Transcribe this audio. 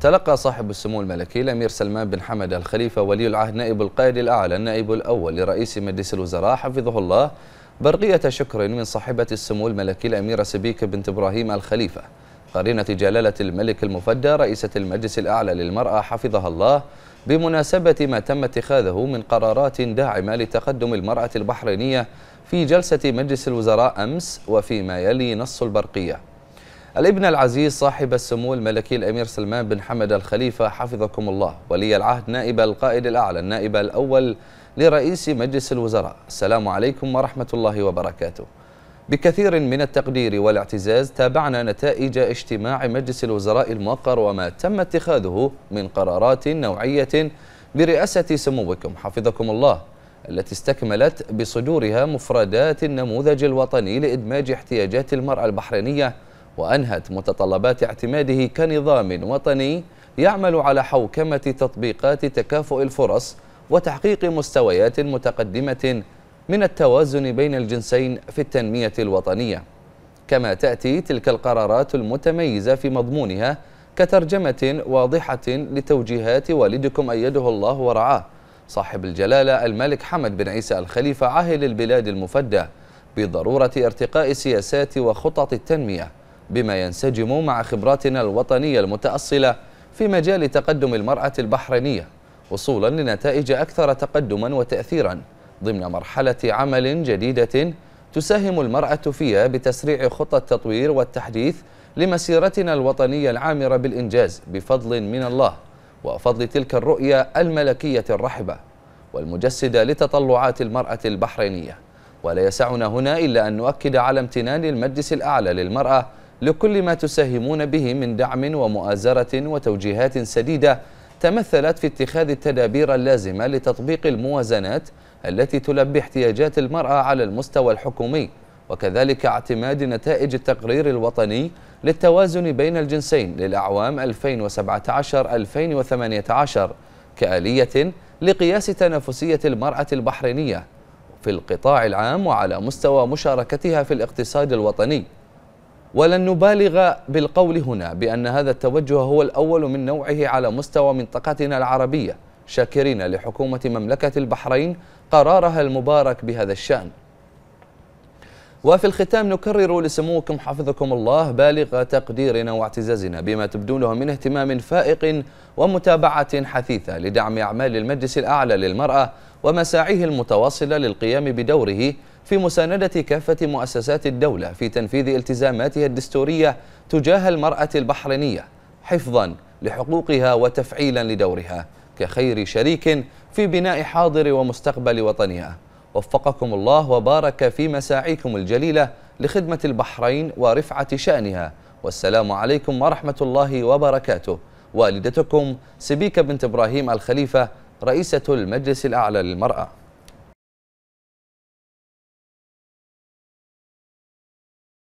تلقى صاحب السمو الملكي الأمير سلمان بن حمد الخليفة ولي العهد نائب القائد الأعلى النائب الأول لرئيس مجلس الوزراء حفظه الله برقية شكر من صاحبة السمو الملكي الأميرة سبيكة بنت إبراهيم الخليفة قرينة جلالة الملك المفدى رئيسة المجلس الأعلى للمرأة حفظها الله بمناسبة ما تم اتخاذه من قرارات داعمة لتقدم المرأة البحرينية في جلسة مجلس الوزراء أمس وفيما يلي نص البرقية الابن العزيز صاحب السمو الملكي الأمير سلمان بن حمد الخليفة حفظكم الله ولي العهد نائب القائد الأعلى النائب الأول لرئيس مجلس الوزراء السلام عليكم ورحمة الله وبركاته بكثير من التقدير والاعتزاز تابعنا نتائج اجتماع مجلس الوزراء الموقر وما تم اتخاذه من قرارات نوعية برئاسة سموكم حفظكم الله التي استكملت بصدورها مفردات النموذج الوطني لإدماج احتياجات المرأة البحرينية وأنهت متطلبات اعتماده كنظام وطني يعمل على حوكمة تطبيقات تكافؤ الفرص وتحقيق مستويات متقدمة من التوازن بين الجنسين في التنمية الوطنية كما تأتي تلك القرارات المتميزة في مضمونها كترجمة واضحة لتوجيهات والدكم أيده الله ورعاه صاحب الجلالة الملك حمد بن عيسى الخليفة عاهل البلاد المفدى بضرورة ارتقاء سياسات وخطط التنمية بما ينسجم مع خبراتنا الوطنية المتأصلة في مجال تقدم المرأة البحرينية وصولا لنتائج أكثر تقدما وتأثيرا ضمن مرحلة عمل جديدة تساهم المرأة فيها بتسريع خطى التطوير والتحديث لمسيرتنا الوطنية العامرة بالإنجاز بفضل من الله وفضل تلك الرؤية الملكية الرحبة والمجسدة لتطلعات المرأة البحرينية ولا يسعنا هنا إلا أن نؤكد على امتنان المجلس الأعلى للمرأة لكل ما تساهمون به من دعم ومؤازرة وتوجيهات سديدة تمثلت في اتخاذ التدابير اللازمة لتطبيق الموازنات التي تلبي احتياجات المرأة على المستوى الحكومي وكذلك اعتماد نتائج التقرير الوطني للتوازن بين الجنسين للأعوام 2017-2018 كآلية لقياس تنافسية المرأة البحرينية في القطاع العام وعلى مستوى مشاركتها في الاقتصاد الوطني ولن نبالغ بالقول هنا بأن هذا التوجه هو الأول من نوعه على مستوى منطقتنا العربية شاكرين لحكومة مملكة البحرين قرارها المبارك بهذا الشأن وفي الختام نكرر لسموكم حفظكم الله بالغ تقديرنا واعتزازنا بما تبدونه من اهتمام فائق ومتابعة حثيثة لدعم أعمال المجلس الأعلى للمرأة ومساعيه المتواصلة للقيام بدوره في مساندة كافة مؤسسات الدولة في تنفيذ التزاماتها الدستورية تجاه المرأة البحرينية حفظا لحقوقها وتفعيلا لدورها كخير شريك في بناء حاضر ومستقبل وطنها وفقكم الله وبارك في مساعيكم الجليلة لخدمة البحرين ورفعة شأنها والسلام عليكم ورحمة الله وبركاته والدتكم سبيكة بنت إبراهيم الخليفة رئيسة المجلس الأعلى للمرأة